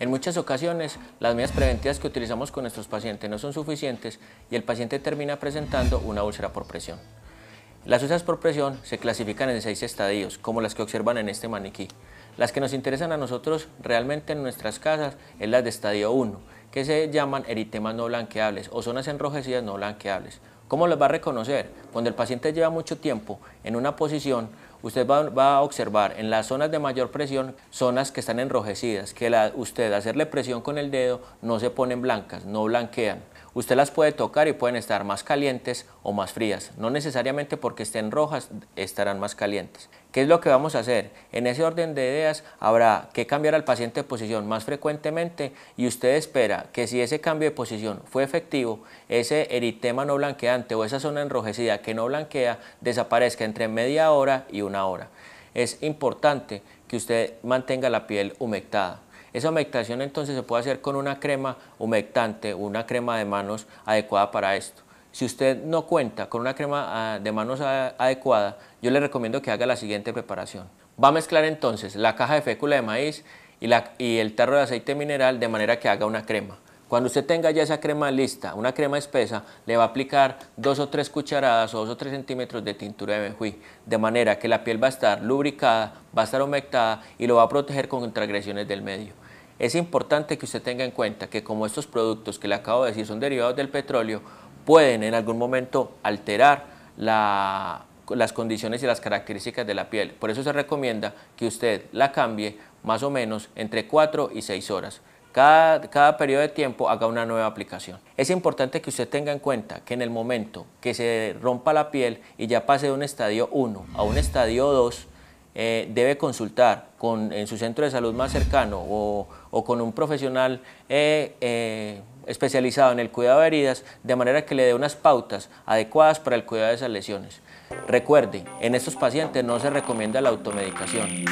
En muchas ocasiones, las medidas preventivas que utilizamos con nuestros pacientes no son suficientes y el paciente termina presentando una úlcera por presión. Las úlceras por presión se clasifican en seis estadios, como las que observan en este maniquí. Las que nos interesan a nosotros realmente en nuestras casas es las de estadio 1, que se llaman eritemas no blanqueables o zonas enrojecidas no blanqueables. ¿Cómo las va a reconocer? Cuando el paciente lleva mucho tiempo en una posición usted va, a observar en las zonas de mayor presión, zonas que están enrojecidas, que usted hacerle presión con el dedo no se ponen blancas, no blanquean. Usted las puede tocar y pueden estar más calientes o más frías. No necesariamente porque estén rojas estarán más calientes. ¿Qué es lo que vamos a hacer? En ese orden de ideas habrá que cambiar al paciente de posición más frecuentemente y usted espera que si ese cambio de posición fue efectivo, ese eritema no blanqueante o esa zona enrojecida que no blanquea desaparezca entre media hora y una hora. Es importante que usted mantenga la piel humectada. Esa humectación entonces se puede hacer con una crema humectante, una crema de manos adecuada para esto. Si usted no cuenta con una crema ah, de manos adecuada, yo le recomiendo que haga la siguiente preparación. Va a mezclar entonces la caja de fécula de maíz y, el tarro de aceite mineral de manera que haga una crema. Cuando usted tenga ya esa crema lista, una crema espesa, le va a aplicar dos o tres cucharadas o dos o tres centímetros de tintura de benjuí, de manera que la piel va a estar lubricada, va a estar humectada y lo va a proteger contra agresiones del medio. Es importante que usted tenga en cuenta que como estos productos que le acabo de decir son derivados del petróleo, pueden en algún momento alterar las condiciones y las características de la piel. Por eso se recomienda que usted la cambie más o menos entre 4 y 6 horas. Cada, periodo de tiempo haga una nueva aplicación. Es importante que usted tenga en cuenta que en el momento que se rompa la piel y ya pase de un estadio 1 a un estadio 2, eh, debe consultar con, en su centro de salud más cercano o, con un profesional eh, eh, especializado en el cuidado de heridas, de manera que le dé unas pautas adecuadas para el cuidado de esas lesiones. Recuerde, en estos pacientes no se recomienda la automedicación.